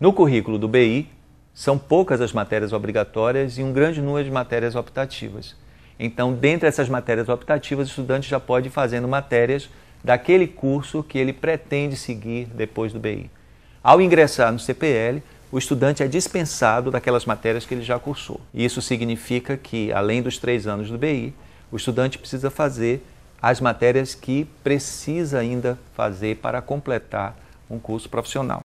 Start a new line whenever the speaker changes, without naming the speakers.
No currículo do BI, são poucas as matérias obrigatórias e um grande número de matérias optativas. Então, dentre essas matérias optativas, o estudante já pode ir fazendo matérias daquele curso que ele pretende seguir depois do BI. Ao ingressar no CPL, o estudante é dispensado daquelas matérias que ele já cursou. Isso significa que, além dos três anos do BI, o estudante precisa fazer as matérias que precisa ainda fazer para completar um curso profissional.